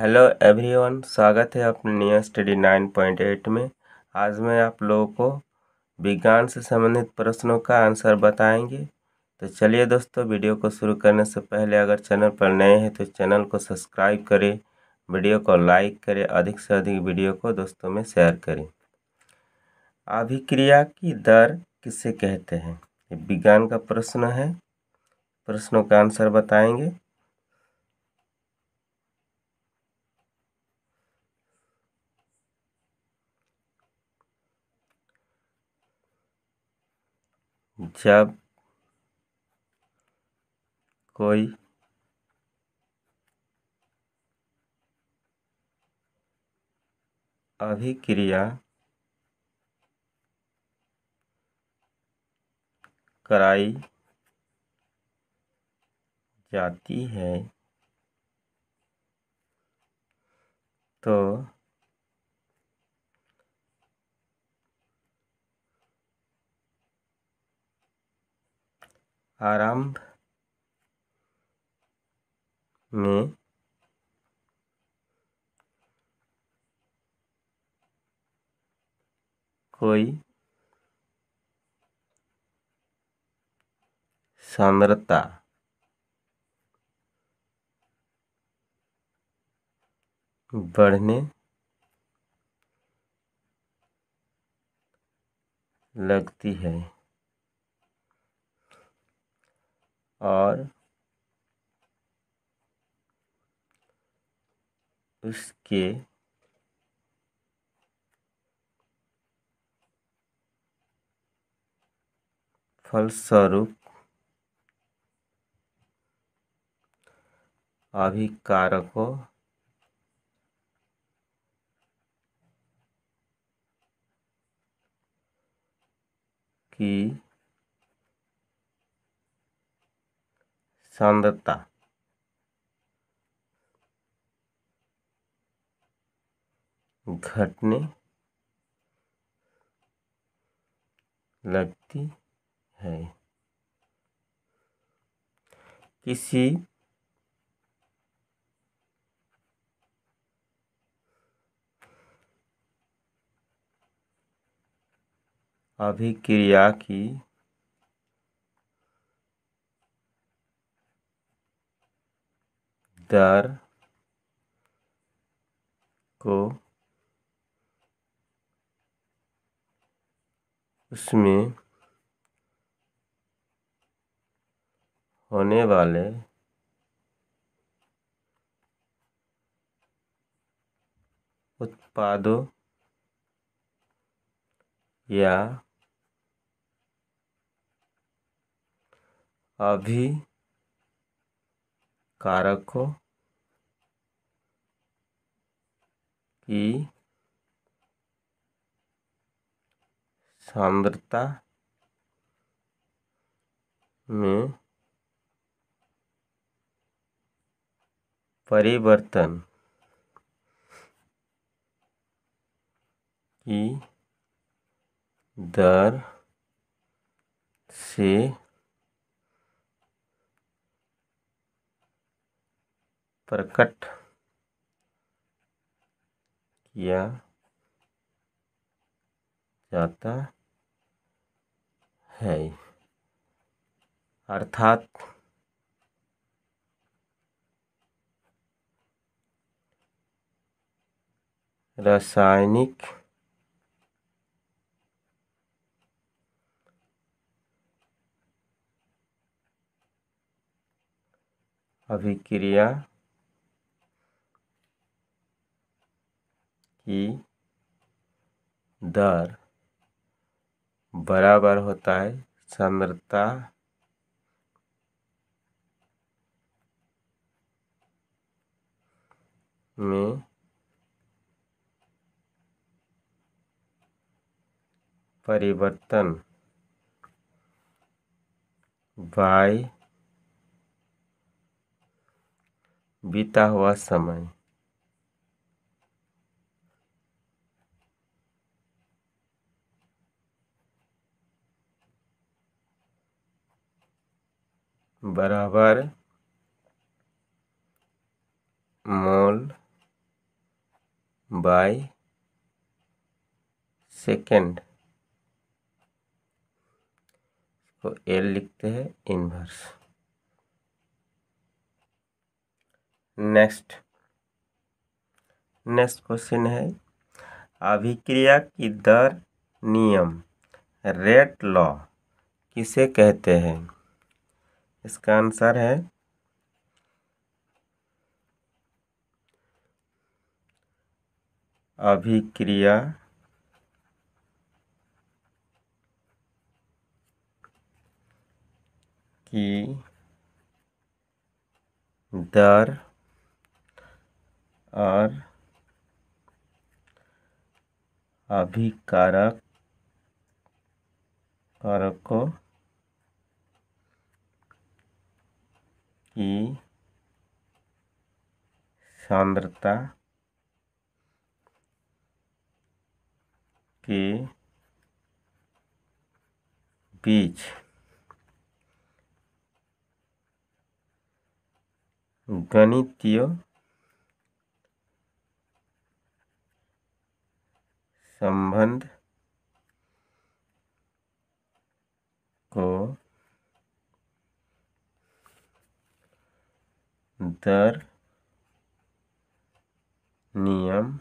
Hello everyone स्वागत है अपने new study nine point eight में आज मैं आप लोगों को विज्ञान से संबंधित प्रश्नों का आंसर बताएंगे तो चलिए दोस्तों वीडियो को शुरू करने से पहले अगर चैनल पर नए हैं तो चैनल को सब्सक्राइब करें वीडियो को लाइक करें अधिक से अधिक वीडियो को दोस्तों में शेयर करें अभिक्रिया की दर किसे कहते हैं ये विज्ञान का प्रश्न है प्रश्नों का आंसर बताएंगे जब कोई अभिक्रिया कराई जाती है तो आरंभ में कोई सांद्रता बढ़ने लगती है और हम्म। उसके फलस्वरूप अभिकारकों की सांद्रता घटने लगती है किसी अभिक्रिया की दर को उसमें होने वाले उत्पादों या अभी कारकों की सांद्रता में परिवर्तन की दर से प्रकट किया जाता है अर्थात रासायनिक अभिक्रिया की दर बराबर होता है सांद्रता में परिवर्तन बाय बीता हुआ समय बराबर मोल बाय सेकेंड को एल लिखते हैं इनवर्स नेक्स्ट नेक्स्ट क्वेश्चन है अभिक्रिया की दर नियम रेट लॉ किसे कहते हैं इसका आंसर है अभिक्रिया की दर और अभिकारक कारक को की सांद्रता के बीच गणितीय संबंध को दर नियम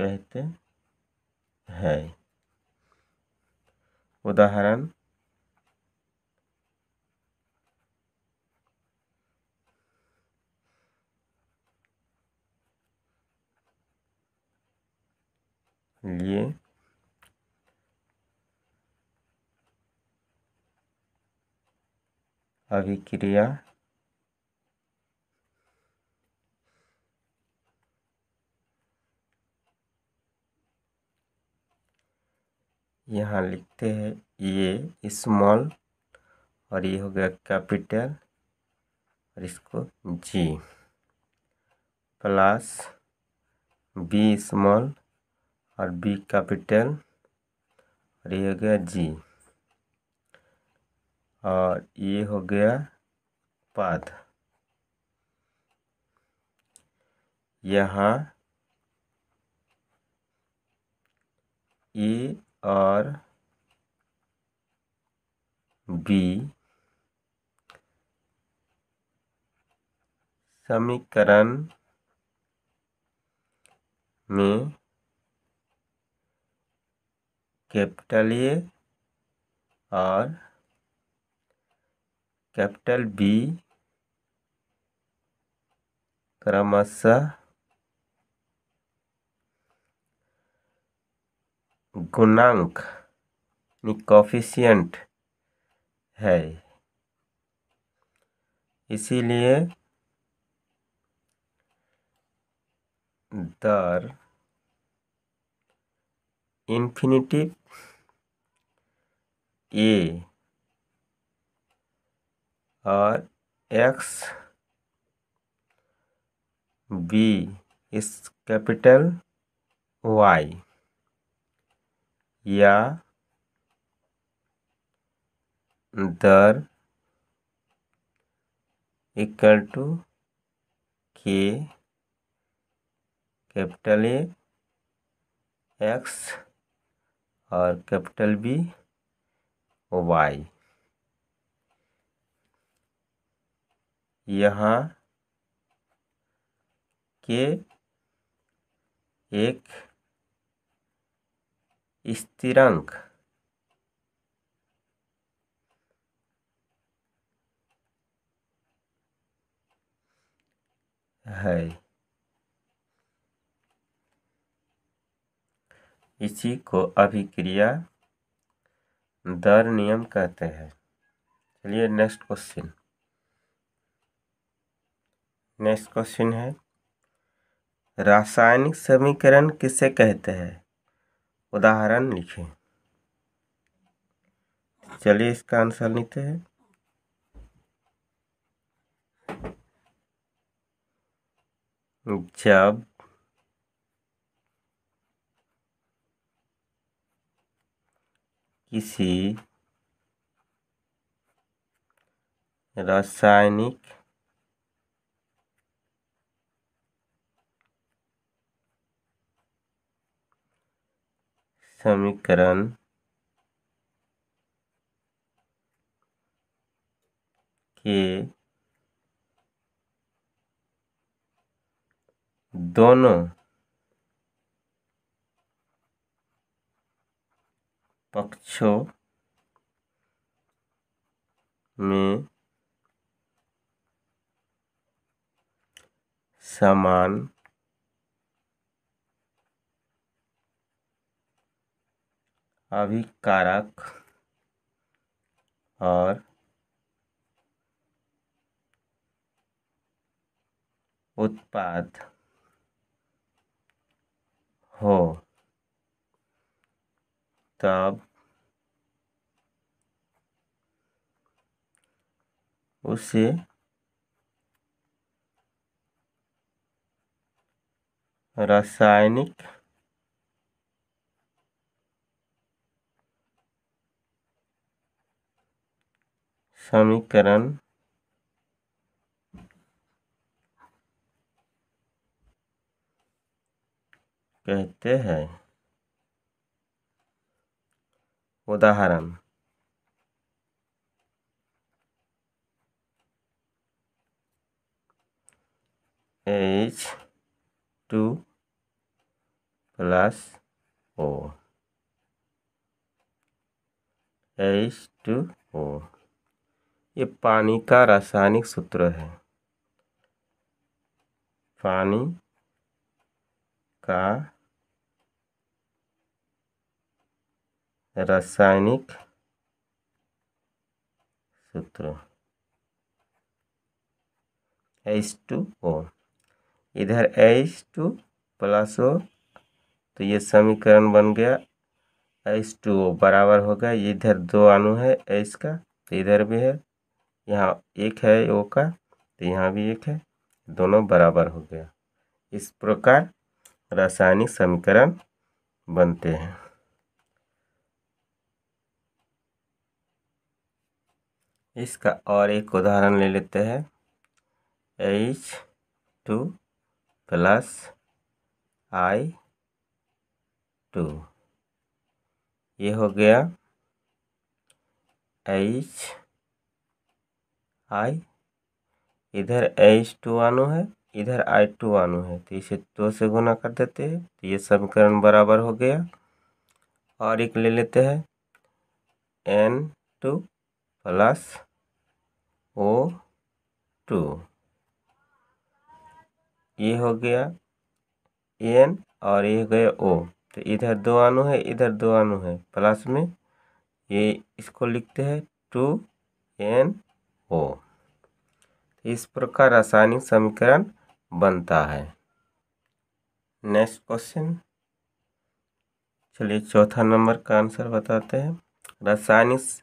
कहते हैं उदाहरण लिए अभिक्रिया यहाँ लिखते हैं ये स्मॉल और ये हो गया कैपिटल और इसको जी प्लस बी स्मॉल और बी कैपिटल और ये हो गया जी और ये हो गया पद यहाँ ए और बी समीकरण में कैपिटल ए और कैपिटल बी क्रमश गुणांक कॉफिशियंट है इसीलिए दर इन्फिनिटिव ए और एक्स बी इस कैपिटल वाई या दर इक्वल टू के कैपिटल ए एक्स और कैपिटल बी वाई यहाँ के एक स्थिरांक है इसी को अभिक्रिया दर नियम कहते हैं चलिए नेक्स्ट क्वेश्चन नेक्स्ट क्वेश्चन है रासायनिक समीकरण किसे कहते हैं उदाहरण लिखें चलिए इसका आंसर लिखते हैं जब किसी रासायनिक समीकरण के दोनों पक्षों में समान अभिकारक और उत्पाद हो तब उसे रासायनिक समीकरण कहते हैं उदाहरण H two plus O H two O ये पानी का रासायनिक सूत्र है पानी का रासायनिक सूत्र एच टू ओ इधर एच टू प्लस ओ तो ये समीकरण बन गया एच टू ओ बराबर हो गया इधर दो अणु है एच का तो इधर भी है यहाँ एक है ओ का तो यहाँ भी एक है दोनों बराबर हो गया इस प्रकार रासायनिक समीकरण बनते हैं इसका और एक उदाहरण ले लेते हैं H two plus I two ये हो गया एच आई इधर एच टू आनो है इधर आई टू आनो है तो इसे दो से गुना कर देते हैं तो ये समीकरण बराबर हो गया और एक ले लेते हैं N two plus O two ये हो गया एन और ये हो गया ओ तो इधर दो आनो है इधर दो आनो है प्लस में ये इसको लिखते हैं टू एन हो इस प्रकार रासायनिक समीकरण बनता है नेक्स्ट क्वेश्चन चलिए चौथा नंबर का आंसर बताते हैं रासायनिक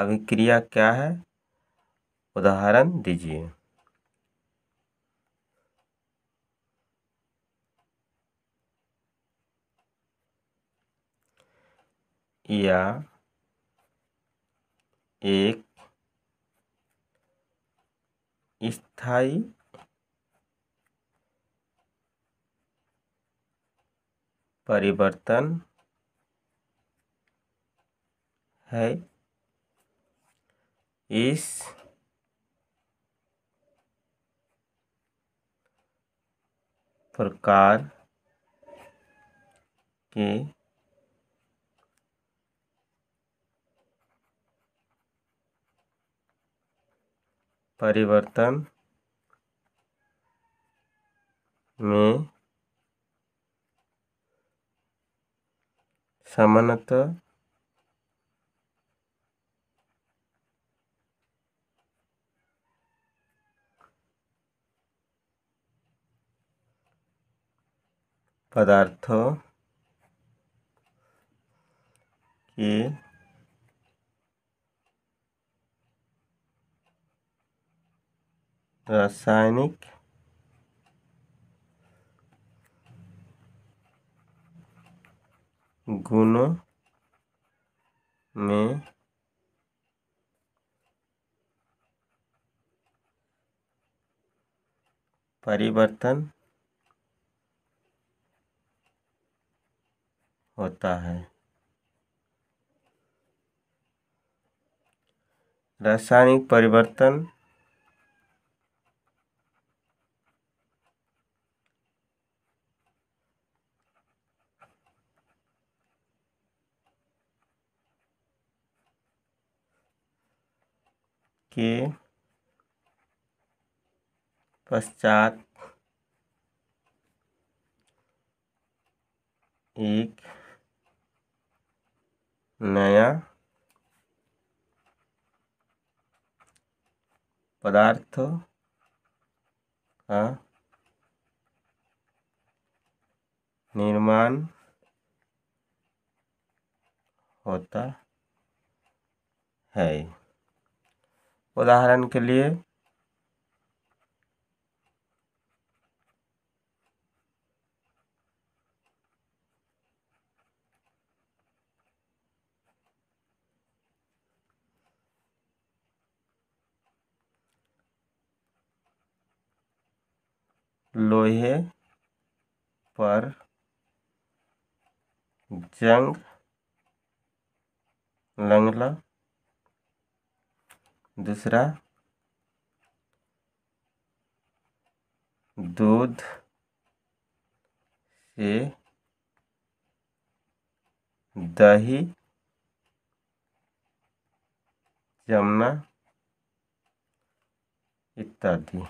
अभिक्रिया क्या है उदाहरण दीजिए या एक स्थाई परिवर्तन है इस प्रकार के परिवर्तन में समानत पदार्थों की रासायनिक गुणों में परिवर्तन होता है रासायनिक परिवर्तन के पश्चात एक नया पदार्थ का निर्माण होता है उदाहरण के लिए लोहे पर जंग लंगला दूसरा दूध से दही जमना इत्यादि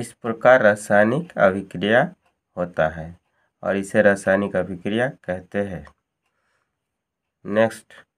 इस प्रकार रासायनिक अभिक्रिया होता है और इसे रासायनिक अभिक्रिया कहते हैं नेक्स्ट